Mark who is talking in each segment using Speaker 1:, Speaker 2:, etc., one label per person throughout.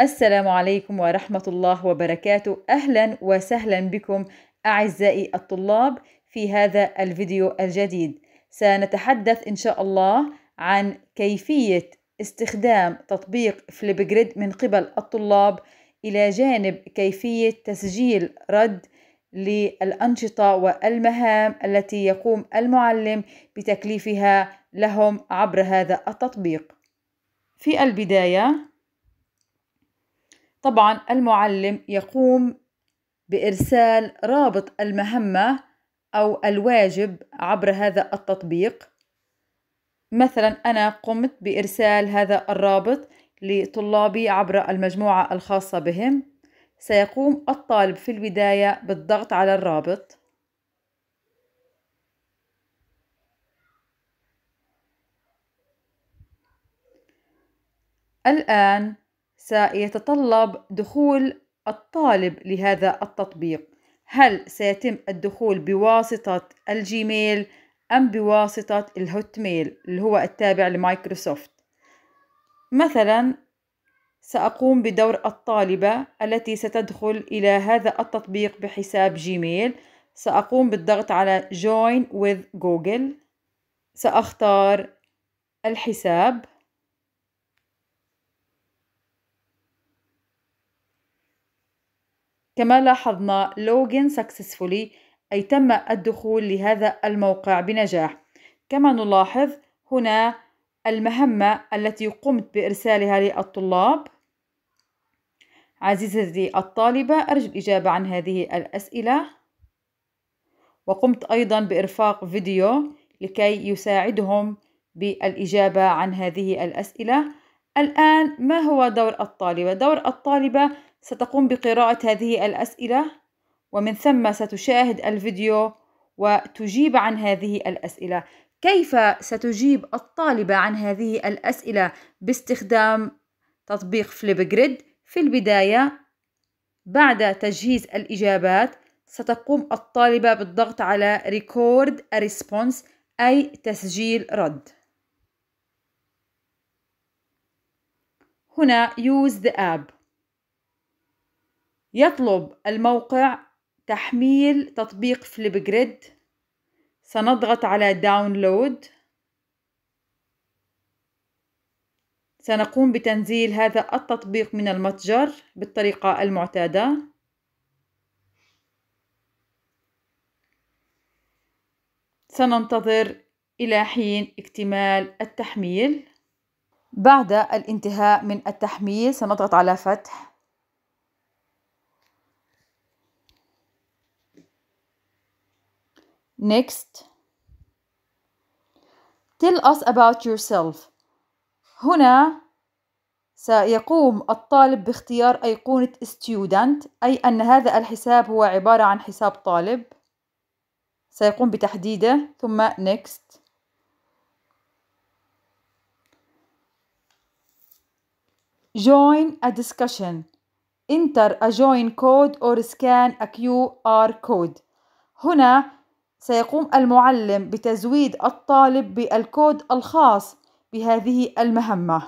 Speaker 1: السلام عليكم ورحمة الله وبركاته أهلا وسهلا بكم أعزائي الطلاب في هذا الفيديو الجديد سنتحدث إن شاء الله عن كيفية استخدام تطبيق فليبجريد من قبل الطلاب إلى جانب كيفية تسجيل رد للأنشطة والمهام التي يقوم المعلم بتكليفها لهم عبر هذا التطبيق في البداية طبعا المعلم يقوم بإرسال رابط المهمة أو الواجب عبر هذا التطبيق مثلا أنا قمت بإرسال هذا الرابط لطلابي عبر المجموعة الخاصة بهم سيقوم الطالب في البداية بالضغط على الرابط الآن سيتطلب دخول الطالب لهذا التطبيق هل سيتم الدخول بواسطة الجيميل أم بواسطة الهوت ميل اللي هو التابع لمايكروسوفت مثلا سأقوم بدور الطالبة التي ستدخل إلى هذا التطبيق بحساب جيميل سأقوم بالضغط على Join with Google سأختار الحساب كما لاحظنا login successfully أي تم الدخول لهذا الموقع بنجاح كما نلاحظ هنا المهمة التي قمت بإرسالها للطلاب عزيزتي الطالبة أرجو الإجابة عن هذه الأسئلة وقمت أيضا بإرفاق فيديو لكي يساعدهم بالإجابة عن هذه الأسئلة الآن ما هو دور الطالبة؟ دور الطالبة ستقوم بقراءة هذه الأسئلة ومن ثم ستشاهد الفيديو وتجيب عن هذه الأسئلة كيف ستجيب الطالبة عن هذه الأسئلة باستخدام تطبيق فليب جريد في البداية بعد تجهيز الإجابات ستقوم الطالبة بالضغط على Record a Response أي تسجيل رد هنا Use the app يطلب الموقع تحميل تطبيق فليب جريد سنضغط على داونلود سنقوم بتنزيل هذا التطبيق من المتجر بالطريقة المعتادة سننتظر إلى حين اكتمال التحميل بعد الانتهاء من التحميل سنضغط على فتح Next. Tell us about yourself. هنا سيقوم الطالب باختيار أيقونة student أي أن هذا الحساب هو عبارة عن حساب طالب سيقوم بتحديده ثم next join a discussion enter a join code or scan a QR code هنا سيقوم المعلم بتزويد الطالب بالكود الخاص بهذه المهمة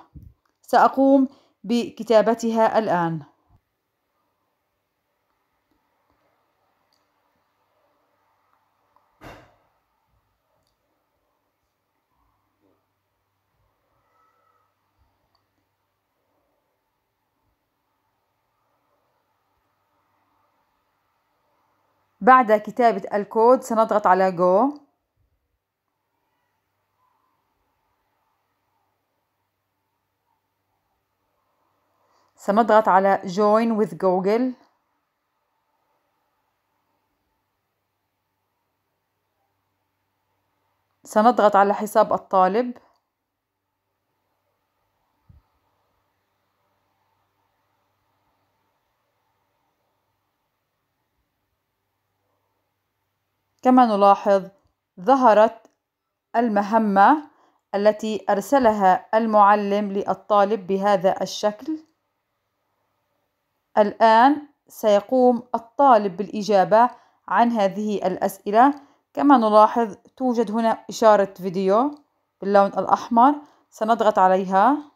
Speaker 1: سأقوم بكتابتها الآن بعد كتابة الكود سنضغط على Go سنضغط على Join with Google سنضغط على حساب الطالب كما نلاحظ ظهرت المهمة التي أرسلها المعلم للطالب بهذا الشكل الآن سيقوم الطالب بالإجابة عن هذه الأسئلة كما نلاحظ توجد هنا إشارة فيديو باللون الأحمر سنضغط عليها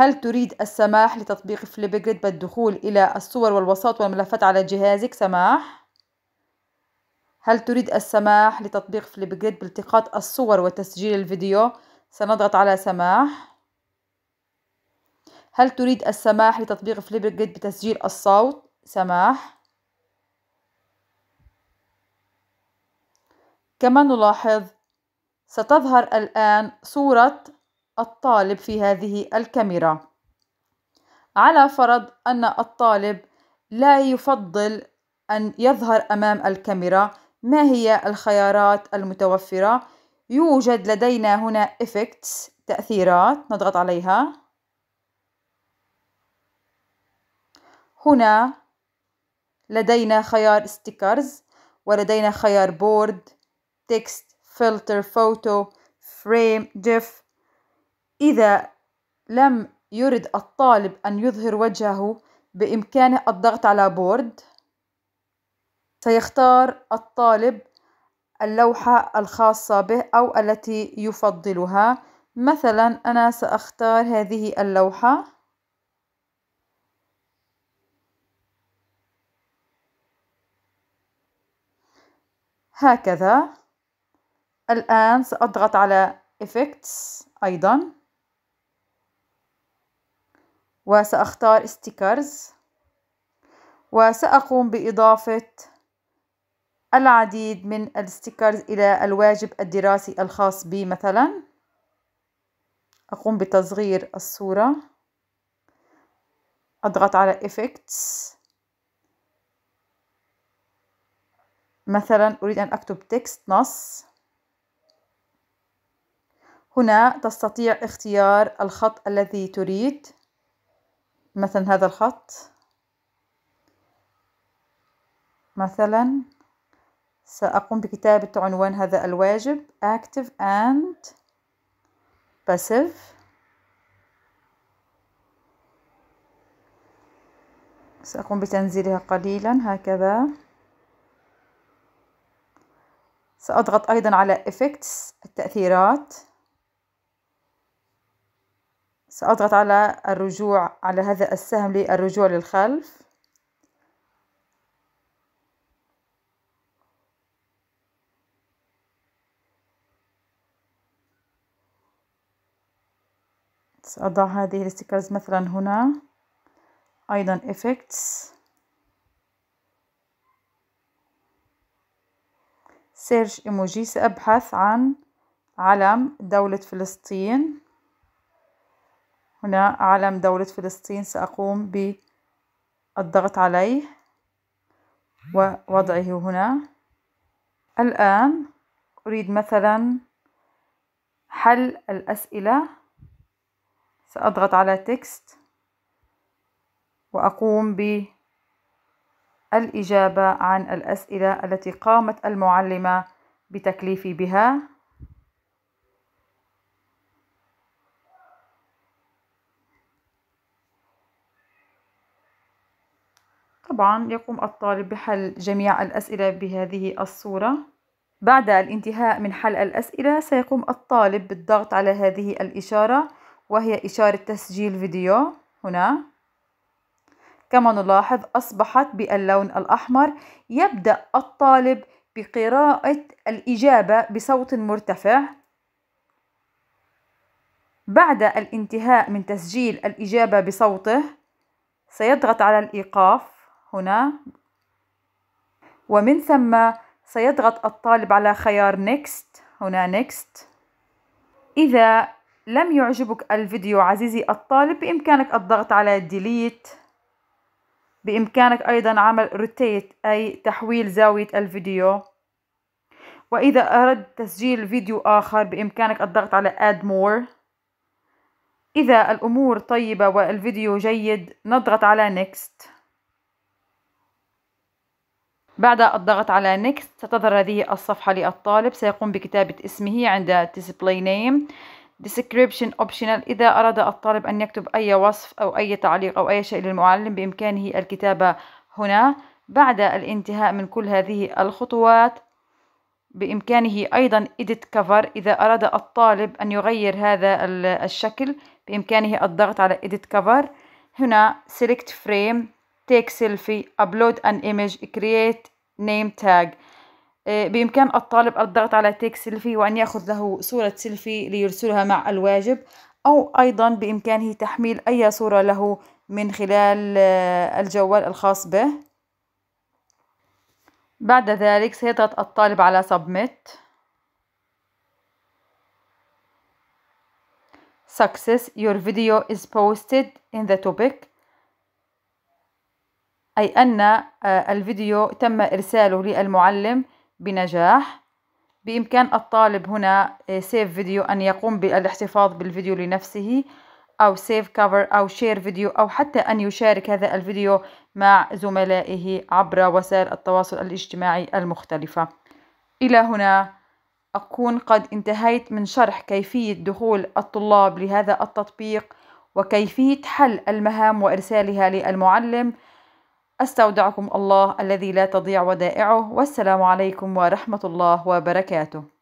Speaker 1: هل تريد السماح لتطبيق فليبجريد بالدخول إلى الصور والوساط والملفات على جهازك سماح؟ هل تريد السماح لتطبيق فليبجريد بالتقاط الصور وتسجيل الفيديو؟ سنضغط على سماح هل تريد السماح لتطبيق فليبجريد بتسجيل الصوت؟ سماح كما نلاحظ ستظهر الآن صورة الطالب في هذه الكاميرا على فرض أن الطالب لا يفضل أن يظهر أمام الكاميرا ما هي الخيارات المتوفرة؟ يوجد لدينا هنا effects تأثيرات نضغط عليها هنا لدينا خيار stickers ولدينا خيار بورد تكست فلتر فوتو فريم جيف إذا لم يرد الطالب أن يظهر وجهه بإمكانه الضغط على بورد سيختار الطالب اللوحة الخاصة به أو التي يفضلها مثلا أنا سأختار هذه اللوحة هكذا الآن سأضغط على Effects أيضا وسأختار ستيكرز وسأقوم بإضافة العديد من الستيكرز إلى الواجب الدراسي الخاص بي مثلا أقوم بتصغير الصورة أضغط على Effects مثلا أريد أن أكتب تكست نص هنا تستطيع اختيار الخط الذي تريد مثلا هذا الخط مثلا سأقوم بكتابة عنوان هذا الواجب active and passive سأقوم بتنزيلها قليلا هكذا سأضغط أيضا على effects التأثيرات سأضغط على الرجوع على هذا السهم للرجوع للخلف سأضع هذه الاستيكرز مثلا هنا أيضا إفكتس سيرش إيموجي سأبحث عن علم دولة فلسطين هنا علم دولة فلسطين سأقوم بالضغط عليه ووضعه هنا الآن أريد مثلا حل الأسئلة سأضغط على تكست وأقوم بالإجابة عن الأسئلة التي قامت المعلمة بتكليفي بها طبعا يقوم الطالب بحل جميع الأسئلة بهذه الصورة بعد الانتهاء من حل الأسئلة سيقوم الطالب بالضغط على هذه الإشارة وهي إشارة تسجيل فيديو هنا كما نلاحظ أصبحت باللون الأحمر يبدأ الطالب بقراءة الإجابة بصوت مرتفع بعد الانتهاء من تسجيل الإجابة بصوته سيضغط على الإيقاف هنا ومن ثم سيضغط الطالب على خيار next هنا next إذا لم يعجبك الفيديو عزيزي الطالب بإمكانك الضغط على delete بإمكانك أيضا عمل rotate أي تحويل زاوية الفيديو وإذا أردت تسجيل فيديو آخر بإمكانك الضغط على add more إذا الأمور طيبة والفيديو جيد نضغط على next بعد الضغط على next ستظهر هذه الصفحة للطالب سيقوم بكتابة اسمه عند display name description optional إذا أراد الطالب أن يكتب أي وصف أو أي تعليق أو أي شيء للمعلم بإمكانه الكتابة هنا بعد الانتهاء من كل هذه الخطوات بإمكانه أيضا edit cover إذا أراد الطالب أن يغير هذا الشكل بإمكانه الضغط على edit cover هنا select frame take selfie upload an image create name tag آه، بإمكان الطالب الضغط على تيك سيلفي وأن يأخذ له صورة سيلفي ليرسلها مع الواجب أو أيضا بإمكانه تحميل أي صورة له من خلال آه، الجوال الخاص به بعد ذلك سيضغط الطالب على Submit Success Your video is posted in the topic أي أن آه، الفيديو تم إرساله للمعلم بنجاح بإمكان الطالب هنا سيف آه، فيديو أن يقوم بالاحتفاظ بالفيديو لنفسه أو سيف كفر أو شير فيديو أو حتى أن يشارك هذا الفيديو مع زملائه عبر وسائل التواصل الاجتماعي المختلفة إلى هنا أكون قد انتهيت من شرح كيفية دخول الطلاب لهذا التطبيق وكيفية حل المهام وإرسالها للمعلم استودعكم الله الذي لا تضيع ودائعه والسلام عليكم ورحمه الله وبركاته